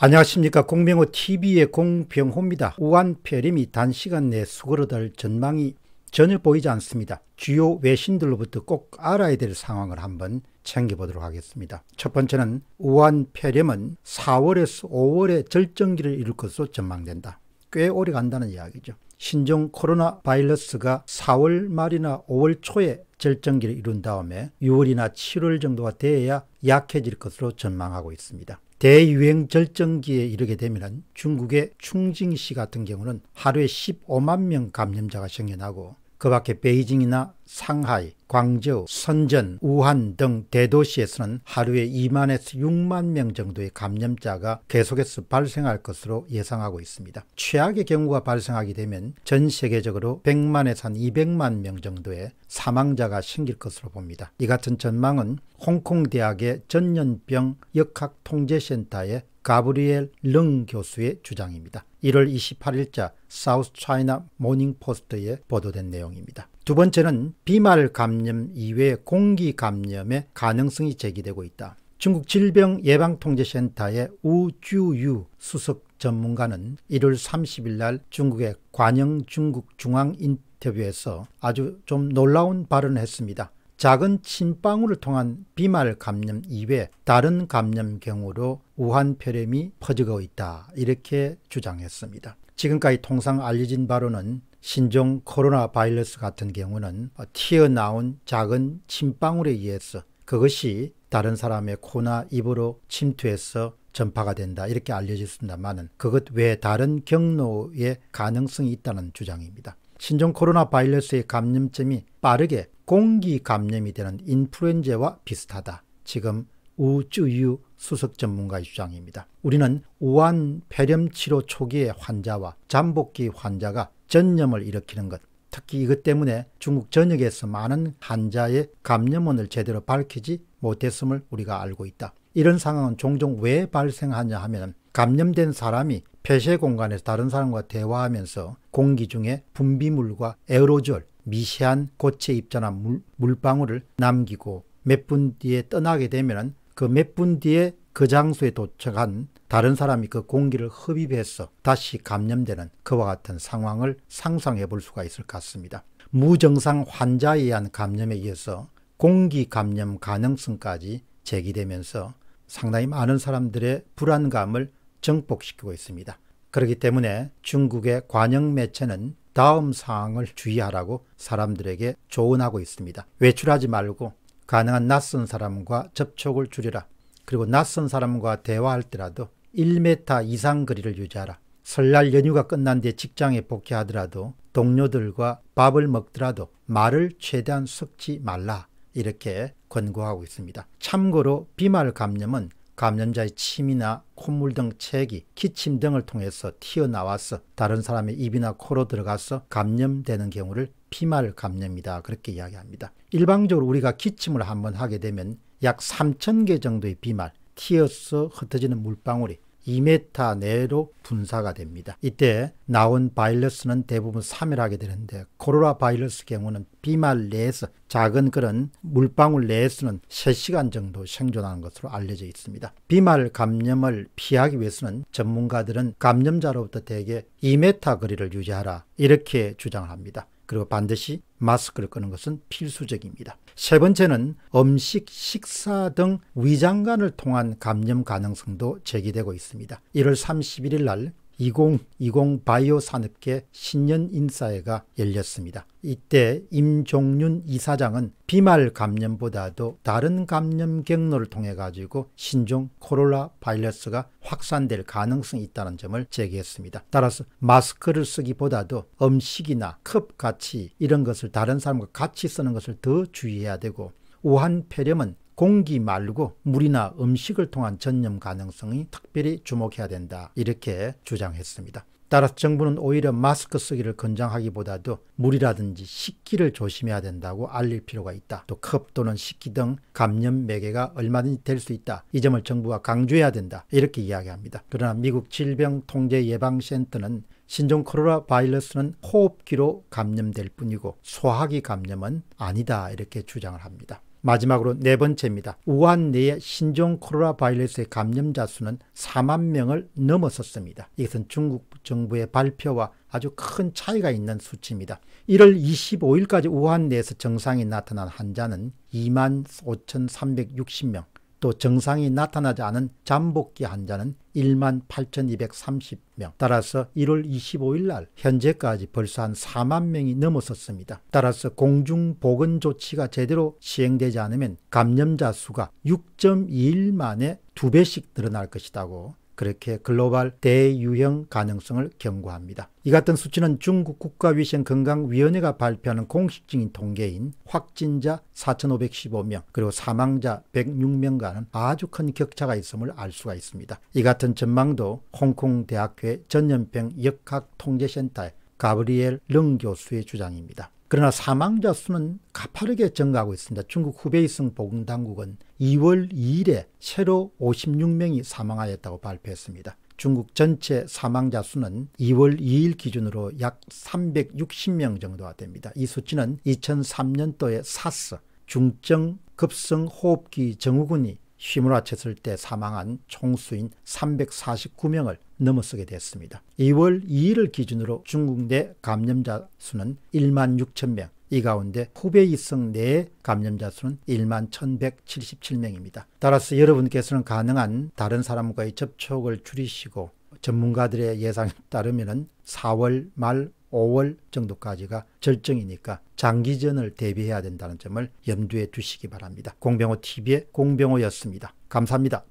안녕하십니까 공병호 TV의 공병호입니다. 우한폐렴이 단시간 내에 수그러들 전망이 전혀 보이지 않습니다. 주요 외신들로부터 꼭 알아야 될 상황을 한번 챙겨보도록 하겠습니다. 첫 번째는 우한폐렴은 4월에서 5월에 절정기를 이룰 것으로 전망된다. 꽤 오래 간다는 이야기죠. 신종 코로나 바이러스가 4월 말이나 5월 초에 절정기를 이룬 다음에 6월이나 7월 정도가 돼야 약해질 것으로 전망하고 있습니다. 대유행 절정기에 이르게 되면 중국의 충징시 같은 경우는 하루에 15만 명 감염자가 생겨나고 그 밖에 베이징이나 상하이, 광저우, 선전, 우한 등 대도시에서는 하루에 2만에서 6만 명 정도의 감염자가 계속해서 발생할 것으로 예상하고 있습니다. 최악의 경우가 발생하게 되면 전 세계적으로 100만에서 한 200만 명 정도의 사망자가 생길 것으로 봅니다. 이 같은 전망은 홍콩 대학의 전염병 역학통제센터의 가브리엘 릉 교수의 주장입니다. 1월 28일자 사우스 차이나 모닝포스트에 보도된 내용입니다. 두 번째는 비말 감염 이외 공기 감염의 가능성이 제기되고 있다. 중국 질병예방통제센터의 우주유 수석 전문가는 1월 30일 날 중국의 관영 중국 중앙 인터뷰에서 아주 좀 놀라운 발언을 했습니다. 작은 침방울을 통한 비말 감염 이외 다른 감염 경우로 우한 폐렴이 퍼지고 있다 이렇게 주장했습니다. 지금까지 통상 알려진 바로는 신종 코로나 바이러스 같은 경우는 튀어나온 작은 침방울에 의해서 그것이 다른 사람의 코나 입으로 침투해서 전파가 된다 이렇게 알려졌습니다만은 그것 외 다른 경로의 가능성이 있다는 주장입니다. 신종 코로나 바이러스의 감염점이 빠르게 공기 감염이 되는 인플루엔자와 비슷하다. 지금 우주유 수석 전문가의 주장입니다. 우리는 우한 폐렴 치료 초기의 환자와 잠복기 환자가 전염을 일으키는 것, 특히 이것 때문에 중국 전역에서 많은 환자의 감염원을 제대로 밝히지 못했음을 우리가 알고 있다. 이런 상황은 종종 왜 발생하냐 하면 감염된 사람이 폐쇄 공간에서 다른 사람과 대화하면서 공기 중에 분비물과 에어로졸, 미세한 고체 입자나 물, 물방울을 남기고 몇 분 뒤에 떠나게 되면 그 몇 분 뒤에 그 장소에 도착한 다른 사람이 그 공기를 흡입해서 다시 감염되는 그와 같은 상황을 상상해 볼 수가 있을 것 같습니다. 무증상 환자에 의한 감염에 의해서 공기 감염 가능성까지 제기되면서 상당히 많은 사람들의 불안감을 정복시키고 있습니다. 그렇기 때문에 중국의 관영 매체는 다음 사항을 주의하라고 사람들에게 조언하고 있습니다. 외출하지 말고 가능한 낯선 사람과 접촉을 줄이라. 그리고 낯선 사람과 대화할 때라도 1m 이상 거리를 유지하라. 설날 연휴가 끝난 뒤 직장에 복귀하더라도 동료들과 밥을 먹더라도 말을 최대한 섞지 말라. 이렇게 권고하고 있습니다. 참고로 비말 감염은 감염자의 침이나 콧물 등 체기, 기침 등을 통해서 튀어나와서 다른 사람의 입이나 코로 들어가서 감염되는 경우를 비말 감염이다 그렇게 이야기합니다. 일방적으로 우리가 기침을 한번 하게 되면 약 3천 개 정도의 비말, 튀어서 흩어지는 물방울이 2m 내로 분사가 됩니다. 이때 나온 바이러스는 대부분 사멸하게 되는데 코로나 바이러스 경우는 비말 내에서 작은 그런 물방울 내에서는 3시간 정도 생존하는 것으로 알려져 있습니다. 비말 감염을 피하기 위해서는 전문가들은 감염자로부터 대개 2m 거리를 유지하라 이렇게 주장합니다. 그리고 반드시 마스크를 끄는 것은 필수적입니다. 세 번째는 음식, 식사 등 위장관을 통한 감염 가능성도 제기되고 있습니다. 1월 31일 날2020 바이오 산업계 신년 인사회가 열렸습니다. 이때 임종윤 이사장은 비말 감염보다도 다른 감염 경로를 통해 가지고 신종 코로나 바이러스가 확산될 가능성이 있다는 점을 제기했습니다. 따라서 마스크를 쓰기보다도 음식이나 컵 같이 이런 것을 다른 사람과 같이 쓰는 것을 더 주의해야 되고 우한 폐렴은 공기 말고 물이나 음식을 통한 전염 가능성이 특별히 주목해야 된다 이렇게 주장했습니다. 따라서 정부는 오히려 마스크 쓰기를 권장하기보다도 물이라든지 식기를 조심해야 된다고 알릴 필요가 있다. 또 컵 또는 식기 등 감염 매개가 얼마든지 될 수 있다. 이 점을 정부가 강조해야 된다. 이렇게 이야기합니다. 그러나 미국 질병통제예방센터는 신종 코로나 바이러스는 호흡기로 감염될 뿐이고 소화기 감염은 아니다. 이렇게 주장을 합니다. 마지막으로 네 번째입니다. 우한 내의 신종 코로나 바이러스의 감염자 수는 4만 명을 넘어섰습니다. 이것은 중국 정부의 발표와 아주 큰 차이가 있는 수치입니다. 1월 25일까지 우한 내에서 정상이 나타난 환자는 2만 5,360명, 또 정상이 나타나지 않은 잠복기 환자는 1만 8,230명. 따라서 1월 25일 날 현재까지 벌써 한 4만 명이 넘어섰습니다. 따라서 공중보건 조치가 제대로 시행되지 않으면 감염자 수가 6.2일 만에 두 배씩 늘어날 것이다고 그렇게 글로벌 대유형 가능성을 경고합니다. 이 같은 수치는 중국 국가위생건강위원회가 발표하는 공식적인 통계인 확진자 4,515명 그리고 사망자 106명과는 아주 큰 격차가 있음을 알 수가 있습니다. 이 같은 전망도 홍콩대학회 전염병 역학통제센터의 가브리엘 릉 교수의 주장입니다. 그러나 사망자 수는 가파르게 증가하고 있습니다. 중국 후베이성 보건당국은 2월 2일에 새로 56명이 사망하였다고 발표했습니다. 중국 전체 사망자 수는 2월 2일 기준으로 약 360명 정도가 됩니다. 이 수치는 2003년도에 사스 중증 급성 호흡기 증후군이 휘몰아쳤을 때 사망한 총수인 349명을 넘어서게 됐습니다. 2월 2일을 기준으로 중국 내 감염자 수는 1만 6천 명, 이 가운데 후베이성 내 감염자 수는 1만 1177명입니다. 따라서 여러분께서는 가능한 다른 사람과의 접촉을 줄이시고 전문가들의 예상에 따르면 4월 말 5월 정도까지가 절정이니까 장기전을 대비해야 된다는 점을 염두에 두시기 바랍니다. 공병호 TV의 공병호였습니다. 감사합니다.